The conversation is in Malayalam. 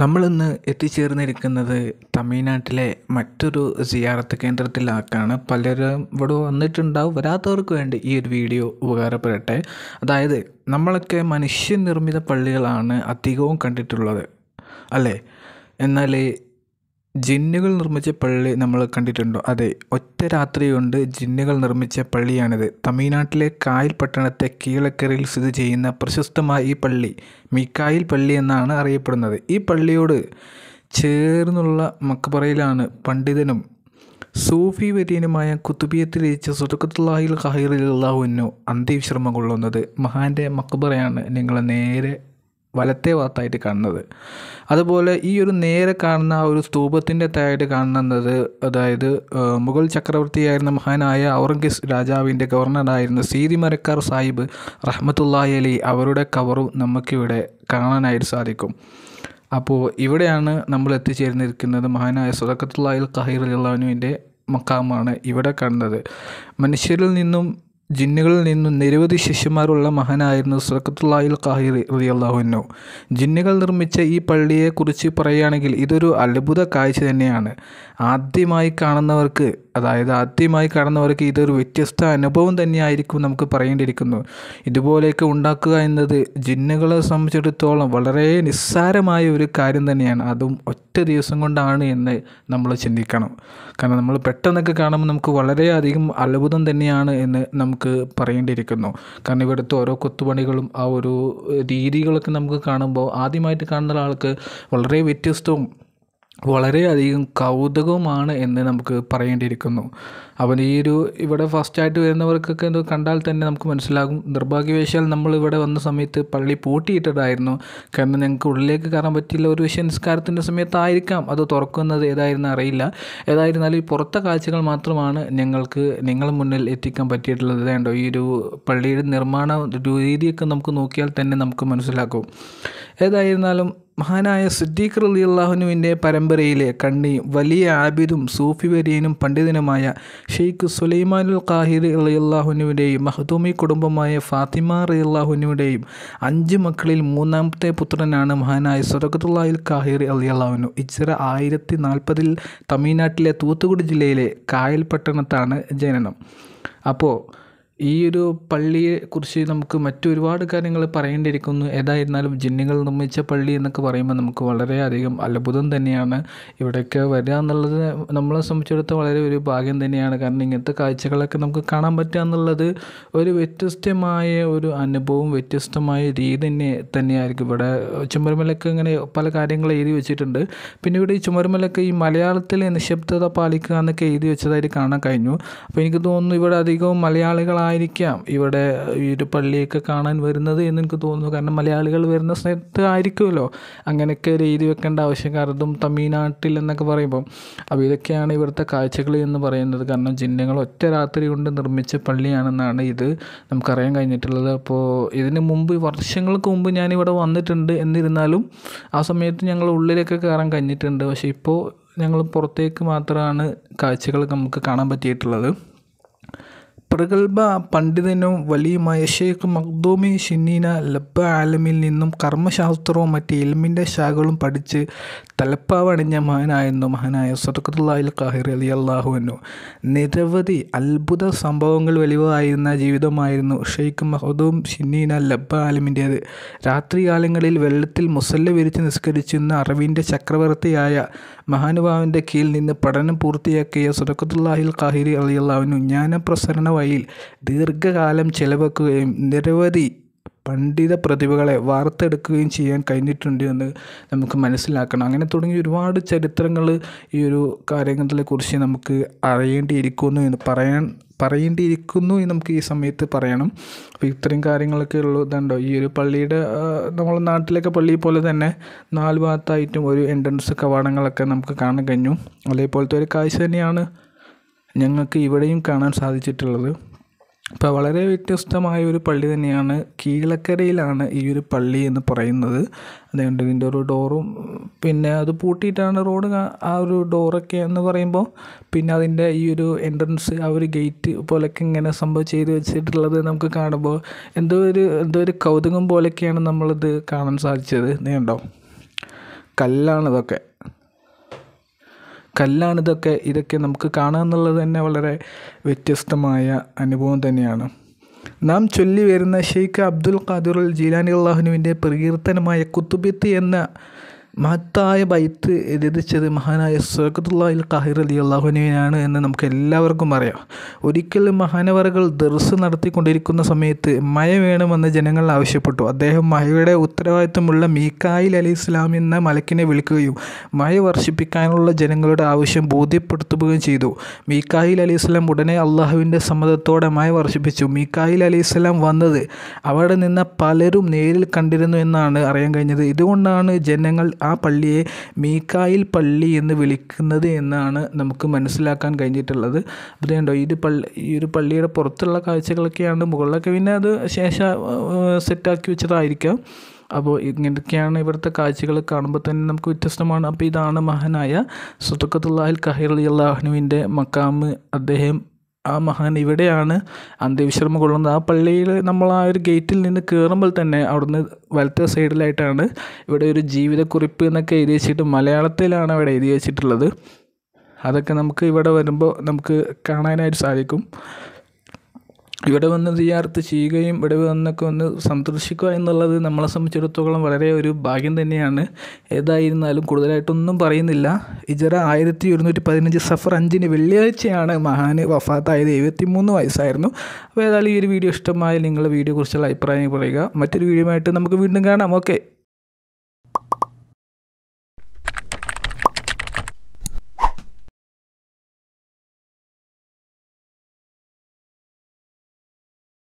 നമ്മളിന്ന് എത്തിച്ചേർന്നിരിക്കുന്നത് തമിഴ്നാട്ടിലെ മറ്റൊരു സിയാറത്ത് കേന്ദ്രത്തിലാക്കാണ് പലരും ഇവിടെ വന്നിട്ടുണ്ടാവും വരാത്തവർക്ക് വേണ്ടി ഈ ഒരു വീഡിയോ ഉപകാരപ്പെടട്ടെ അതായത് നമ്മളൊക്കെ മനുഷ്യനിർമ്മിത പള്ളികളാണ് അധികവും കണ്ടിട്ടുള്ളത് അല്ലേ എന്നാൽ ജിന്നുകൾ നിർമ്മിച്ച പള്ളി നമ്മൾ കണ്ടിട്ടുണ്ടോ അതെ ഒറ്റ രാത്രി കൊണ്ട് ജിന്നുകൾ നിർമ്മിച്ച പള്ളിയാണിത് തമിഴ്നാട്ടിലെ കായൽ പട്ടണത്തെ കീഴക്കരയിൽ സ്ഥിതി ചെയ്യുന്ന പ്രശസ്തമായ ഈ പള്ളി മിക്കായിൽ പള്ളി എന്നാണ് അറിയപ്പെടുന്നത് ഈ പള്ളിയോട് ചേർന്നുള്ള മക്കപ്പറയിലാണ് പണ്ഡിതനും സൂഫി വര്യനുമായ കുത്തുബിയത്തിൽ ഇരിച്ച സുതുക്കത്തുള്ളാഹിൽ ഖാഹിറിൽ അള്ളാഹുവിനു അന്ത്യവിശ്രമം കൊള്ളുന്നത് മഹാൻ്റെ മക്കബറയാണ് നിങ്ങൾ നേരെ വലത്തെ ഭാഗത്തായിട്ട് കാണുന്നത് അതുപോലെ ഈ ഒരു നേരെ കാണുന്ന ആ ഒരു സ്തൂപത്തിൻ്റെ തായിട്ട് കാണുന്നത് അതായത് മുഗൾ ചക്രവർത്തിയായിരുന്ന മഹാനായ ഔറംഗസ് രാജാവിൻ്റെ ഗവർണറായിരുന്ന മരക്കാർ സാഹിബ് റഹ്മത്തുല്ലാഹി അലി അവരുടെ കവറും നമുക്കിവിടെ കാണാനായിട്ട് സാധിക്കും അപ്പോൾ ഇവിടെയാണ് നമ്മൾ എത്തിച്ചേർന്നിരിക്കുന്നത് മഹാനായ സുദക്കത്തുല്ലാഹിൽ ഖഹീർ അള്ളാഹുവിൻ്റെ മക്കാമാണ് ഇവിടെ കാണുന്നത് മനുഷ്യരിൽ നിന്നും ജിന്നുകളിൽ നിന്നും നിരവധി ശിഷ്യന്മാരുള്ള മഹനായിരുന്നു സഖത്തുല്ലാഹിൽ ഖാഹിർ റിയല്ലാഹുനു ജിന്നുകൾ നിർമ്മിച്ച ഈ പള്ളിയെക്കുറിച്ച് പറയുകയാണെങ്കിൽ ഇതൊരു അത്ഭുത കാഴ്ച തന്നെയാണ് ആദ്യമായി കാണുന്നവർക്ക് അതായത് ആദ്യമായി കാണുന്നവർക്ക് ഇതൊരു വ്യത്യസ്ത അനുഭവം തന്നെയായിരിക്കും നമുക്ക് പറയേണ്ടിയിരിക്കുന്നു ഇതുപോലെയൊക്കെ ഉണ്ടാക്കുക എന്നത് ജിന്നുകളെ സംബന്ധിച്ചിടത്തോളം വളരെ നിസ്സാരമായ ഒരു കാര്യം തന്നെയാണ് അതും ഒറ്റ ദിവസം കൊണ്ടാണ് എന്ന് നമ്മൾ ചിന്തിക്കണം കാരണം നമ്മൾ പെട്ടെന്നൊക്കെ കാണുമ്പോൾ നമുക്ക് വളരെയധികം അത്ഭുതം തന്നെയാണ് എന്ന് നമുക്ക് നമുക്ക് പറയേണ്ടിയിരിക്കുന്നു കാരണം ഇവിടുത്തെ ഓരോ കൊത്തുപണികളും ആ ഒരു രീതികളൊക്കെ നമുക്ക് കാണുമ്പോൾ ആദ്യമായിട്ട് കാണുന്ന ഒരാൾക്ക് വളരെ വ്യത്യസ്തവും വളരെയധികം കൗതുകമാണ് എന്ന് നമുക്ക് പറയേണ്ടിയിരിക്കുന്നു അവൻ ഈ ഒരു ഇവിടെ ഫസ്റ്റായിട്ട് വരുന്നവർക്കൊക്കെ ഇത് കണ്ടാൽ തന്നെ നമുക്ക് മനസ്സിലാകും നിർഭാഗ്യവശാൽ നമ്മൾ ഇവിടെ വന്ന സമയത്ത് പള്ളി പൂട്ടിയിട്ടതായിരുന്നു കാരണം ഞങ്ങൾക്ക് ഉള്ളിലേക്ക് കയറാൻ പറ്റില്ല ഒരു പക്ഷേ നിസ്കാരത്തിൻ്റെ സമയത്തായിരിക്കാം അത് തുറക്കുന്നത് ഏതായിരുന്നു അറിയില്ല ഏതായിരുന്നാലും ഈ പുറത്തെ കാഴ്ചകൾ മാത്രമാണ് ഞങ്ങൾക്ക് നിങ്ങളുടെ മുന്നിൽ എത്തിക്കാൻ പറ്റിയിട്ടുള്ളത് ഏതാണ്ടോ ഈ ഒരു പള്ളിയുടെ നിർമ്മാണ രീതിയൊക്കെ നമുക്ക് നോക്കിയാൽ തന്നെ നമുക്ക് മനസ്സിലാക്കും ഏതായിരുന്നാലും മഹാനായ സുദ്ദീഖ് അലി അള്ളാഹുനുവിൻ്റെ പരമ്പരയിലെ കണ്ണി വലിയ ആബിദും സൂഫി വര്യനും പണ്ഡിതനുമായ ഷെയ്ഖ് ഉൽ കാഹിർ അലി അള്ളാഹുനുവിൻ്റെയും മഹദൂമി കുടുംബമായ ഫാത്തിമ റി അള്ളാഹുനുവിൻ്റെയും അഞ്ച് മക്കളിൽ മൂന്നാമത്തെ പുത്രനാണ് മഹാനായ സുറഖത്തുല്ലാഹിൽ കാഹിർ അലി അള്ളാഹുനു ഇച്ചിറ ആയിരത്തി നാൽപ്പതിൽ തമിഴ്നാട്ടിലെ തൂത്തുക്കുടി ജില്ലയിലെ കായൽ പട്ടണത്താണ് ജനനം അപ്പോൾ ഈ ഒരു പള്ളിയെക്കുറിച്ച് നമുക്ക് മറ്റൊരുപാട് കാര്യങ്ങൾ പറയേണ്ടിയിരിക്കുന്നു ഏതായിരുന്നാലും ജിന്നുകൾ നിർമ്മിച്ച പള്ളി എന്നൊക്കെ പറയുമ്പോൾ നമുക്ക് വളരെയധികം അത്ഭുതം തന്നെയാണ് ഇവിടേക്ക് വരിക എന്നുള്ളത് നമ്മളെ സംബന്ധിച്ചിടത്തോളം വളരെ ഒരു ഭാഗ്യം തന്നെയാണ് കാരണം ഇങ്ങനത്തെ കാഴ്ചകളൊക്കെ നമുക്ക് കാണാൻ പറ്റുക എന്നുള്ളത് ഒരു വ്യത്യസ്തമായ ഒരു അനുഭവവും വ്യത്യസ്തമായ രീതി തന്നെ തന്നെയായിരിക്കും ഇവിടെ ചുമരുമലൊക്കെ ഇങ്ങനെ പല കാര്യങ്ങൾ എഴുതി വെച്ചിട്ടുണ്ട് പിന്നെ ഇവിടെ ഈ ചുമരുമലൊക്കെ ഈ മലയാളത്തിലെ നിശബ്ദത പാലിക്കുക എന്നൊക്കെ എഴുതി വെച്ചതായിട്ട് കാണാൻ കഴിഞ്ഞു അപ്പോൾ എനിക്ക് തോന്നുന്നു ഇവിടെ അധികവും മലയാളികളായ ആയിരിക്കാം ഇവിടെ ഈ ഒരു പള്ളിയൊക്കെ കാണാൻ വരുന്നത് എന്ന് എനിക്ക് തോന്നുന്നു കാരണം മലയാളികൾ വരുന്ന സ്ഥലത്ത് ആയിരിക്കുമല്ലോ അങ്ങനെയൊക്കെ ഒരു എഴുതി വെക്കേണ്ട ആവശ്യം കാരണം തമിഴ്നാട്ടിൽ എന്നൊക്കെ പറയുമ്പം അപ്പോൾ ഇതൊക്കെയാണ് ഇവിടുത്തെ കാഴ്ചകൾ എന്ന് പറയുന്നത് കാരണം ചിഹ്നങ്ങൾ ഒറ്റ രാത്രി കൊണ്ട് നിർമ്മിച്ച പള്ളിയാണെന്നാണ് ഇത് നമുക്കറിയാൻ കഴിഞ്ഞിട്ടുള്ളത് അപ്പോൾ ഇതിന് മുമ്പ് വർഷങ്ങൾക്ക് മുമ്പ് ഞാനിവിടെ വന്നിട്ടുണ്ട് എന്നിരുന്നാലും ആ സമയത്ത് ഞങ്ങൾ ഉള്ളിലൊക്കെ കയറാൻ കഴിഞ്ഞിട്ടുണ്ട് പക്ഷേ ഇപ്പോൾ ഞങ്ങൾ പുറത്തേക്ക് മാത്രമാണ് കാഴ്ചകൾ നമുക്ക് കാണാൻ പറ്റിയിട്ടുള്ളത് പ്രഗത്ഭ പണ്ഡിതനും വലിയുമായ ഷെയ്ഖ് മഖ്ദൂമി ഷിന്നീന ലബ്ബ ആലമിൽ നിന്നും കർമ്മശാസ്ത്രവും മറ്റ് എൽമിൻ്റെ ശാഖകളും പഠിച്ച് തലപ്പാവണിഞ്ഞ മഹാനായിരുന്നു മഹാനായ സദക്കത്തുല്ലാഹിൽ കാഹിർ അലി അള്ളാഹുവിനു നിരവധി അത്ഭുത സംഭവങ്ങൾ വലിവായിരുന്ന ജീവിതമായിരുന്നു ഷെയ്ഖ് മഹദൂം ഷിന്നീന ലബ്ബ ആലമിൻ്റേത് രാത്രികാലങ്ങളിൽ വെള്ളത്തിൽ മുസല്ല വിരിച്ച് നിസ്കരിച്ചിരുന്ന അറിവിൻ്റെ ചക്രവർത്തിയായ മഹാനുഭാവിൻ്റെ കീഴിൽ നിന്ന് പഠനം പൂർത്തിയാക്കിയ സദക്കത്തുല്ലാഹിൽ കാഹിർ അലി അള്ളാഹുവിനു ജ്ഞാനപ്രസരണ വഴിയിൽ ദീർഘകാലം ചെലവാക്കുകയും നിരവധി പണ്ഡിത പ്രതിഭകളെ വാർത്തെടുക്കുകയും ചെയ്യാൻ കഴിഞ്ഞിട്ടുണ്ട് എന്ന് നമുക്ക് മനസ്സിലാക്കണം അങ്ങനെ തുടങ്ങി ഒരുപാട് ചരിത്രങ്ങൾ ഈ ഒരു കാര്യങ്ങളെക്കുറിച്ച് നമുക്ക് അറിയേണ്ടിയിരിക്കുന്നു എന്ന് പറയാൻ പറയേണ്ടിയിരിക്കുന്നു എന്ന് നമുക്ക് ഈ സമയത്ത് പറയണം അപ്പോൾ ഇത്രയും കാര്യങ്ങളൊക്കെ ഉള്ളൂ ഇതുണ്ടോ ഈ ഒരു പള്ളിയുടെ നമ്മൾ നാട്ടിലൊക്കെ പള്ളി പോലെ തന്നെ നാല് ഭാഗത്തായിട്ടും ഒരു എൻട്രൻസ് കവാടങ്ങളൊക്കെ നമുക്ക് കാണാൻ കഴിഞ്ഞു അതേപോലത്തെ ഒരു കാഴ്ച തന്നെയാണ് ഞങ്ങൾക്ക് ഇവിടെയും കാണാൻ സാധിച്ചിട്ടുള്ളത് അപ്പോൾ വളരെ വ്യത്യസ്തമായ ഒരു പള്ളി തന്നെയാണ് കീഴക്കരയിലാണ് ഈ ഒരു പള്ളി എന്ന് പറയുന്നത് അതുകൊണ്ട് ഇതിൻ്റെ ഒരു ഡോറും പിന്നെ അത് പൂട്ടിയിട്ടാണ് റോഡ് ആ ഒരു ഡോറൊക്കെ എന്ന് പറയുമ്പോൾ പിന്നെ അതിൻ്റെ ഈ ഒരു എൻട്രൻസ് ആ ഒരു ഗേറ്റ് പോലൊക്കെ ഇങ്ങനെ സംഭവം ചെയ്ത് വെച്ചിട്ടുള്ളത് നമുക്ക് കാണുമ്പോൾ എന്തോ ഒരു എന്തോ ഒരു കൗതുകം പോലെയൊക്കെയാണ് നമ്മളിത് കാണാൻ സാധിച്ചത് നീ കണ്ടോ കല്ലാണ് ഇതൊക്കെ കല്ലാണിതൊക്കെ ഇതൊക്കെ നമുക്ക് എന്നുള്ളത് തന്നെ വളരെ വ്യത്യസ്തമായ അനുഭവം തന്നെയാണ് നാം ചൊല്ലി വരുന്ന ഷെയ്ഖ് അബ്ദുൽ ഖാദിറുൽ ജീലാനി അള്ളാഹുനുവിൻ്റെ പ്രകീർത്തനമായ കുത്തുബിത്ത് എന്ന മഹത്തായ ബൈത്ത് രചിച്ചത് മഹാനായ സേഖത്തുള്ളാഹിൽ ഖാഹിർ അലി അള്ളാഹുവിനെയാണ് എന്ന് നമുക്ക് എല്ലാവർക്കും അറിയാം ഒരിക്കൽ മഹാനവറുകൾ ദർസ് നടത്തിക്കൊണ്ടിരിക്കുന്ന സമയത്ത് മഴ വേണമെന്ന് ജനങ്ങൾ ആവശ്യപ്പെട്ടു അദ്ദേഹം മഴയുടെ ഉത്തരവാദിത്വമുള്ള മീക്കായിൽ അലി ഇസ്ലാം എന്ന മലക്കിനെ വിളിക്കുകയും മഴ വർഷിപ്പിക്കാനുള്ള ജനങ്ങളുടെ ആവശ്യം ബോധ്യപ്പെടുത്തുകയും ചെയ്തു മീക്കായിൽ അലി ഇസ്ലാം ഉടനെ അള്ളാഹുവിൻ്റെ സമ്മതത്തോടെ മഴ വർഷിപ്പിച്ചു മീക്കായിൽ അലി ഇസ്ലാം വന്നത് അവിടെ നിന്ന് പലരും നേരിൽ കണ്ടിരുന്നു എന്നാണ് അറിയാൻ കഴിഞ്ഞത് ഇതുകൊണ്ടാണ് ജനങ്ങൾ ആ പള്ളിയെ മീക്കായിൽ പള്ളി എന്ന് വിളിക്കുന്നത് എന്നാണ് നമുക്ക് മനസ്സിലാക്കാൻ കഴിഞ്ഞിട്ടുള്ളത് അപ്പോൾ കണ്ടോ ഈ ഒരു പള്ളി ഈ ഒരു പള്ളിയുടെ പുറത്തുള്ള കാഴ്ചകളൊക്കെയാണ് മുകളിലൊക്കെ പിന്നെ അത് ശേഷം സെറ്റാക്കി വെച്ചതായിരിക്കാം അപ്പോൾ ഇങ്ങനെയൊക്കെയാണ് ഇവിടുത്തെ കാഴ്ചകൾ കാണുമ്പോൾ തന്നെ നമുക്ക് വ്യത്യസ്തമാണ് അപ്പോൾ ഇതാണ് മഹാനായ സുതുക്കത്തുള്ളാഹിൽ കഹീർ അലി അള്ളാഹ്നുവിൻ്റെ മക്കാമ് അദ്ദേഹം ആ മഹാൻ ഇവിടെയാണ് അന്ത്യവിശ്രമം കൊള്ളുന്നത് ആ പള്ളിയിൽ നമ്മൾ ആ ഒരു ഗേറ്റിൽ നിന്ന് കയറുമ്പോൾ തന്നെ അവിടുന്ന് വലത്തെ സൈഡിലായിട്ടാണ് ഇവിടെ ഒരു ജീവിതക്കുറിപ്പ് എന്നൊക്കെ എഴുതി വെച്ചിട്ട് മലയാളത്തിലാണ് അവിടെ എഴുതി വെച്ചിട്ടുള്ളത് അതൊക്കെ നമുക്ക് ഇവിടെ വരുമ്പോൾ നമുക്ക് കാണാനായിട്ട് സാധിക്കും ഇവിടെ വന്ന് തീയാർത്ത് ചെയ്യുകയും ഇവിടെ വന്നൊക്കെ ഒന്ന് സന്ദർശിക്കുക എന്നുള്ളത് നമ്മളെ സംബന്ധിച്ചിടത്തോളം വളരെ ഒരു ഭാഗ്യം തന്നെയാണ് ഏതായിരുന്നാലും കൂടുതലായിട്ടൊന്നും പറയുന്നില്ല ഇജറ ആയിരത്തി ഒരുന്നൂറ്റി പതിനഞ്ച് സഫർ അഞ്ചിന് വെള്ളിയാഴ്ചയാണ് മഹാന് വഫാത്തായത് എഴുപത്തി മൂന്ന് വയസ്സായിരുന്നു അപ്പോൾ ഏതായാലും ഈ ഒരു വീഡിയോ ഇഷ്ടമായ നിങ്ങളുടെ വീഡിയോ കുറിച്ചുള്ള അഭിപ്രായം പറയുക മറ്റൊരു വീഡിയോ ആയിട്ട് നമുക്ക് വീണ്ടും കാണാം ഓക്കെ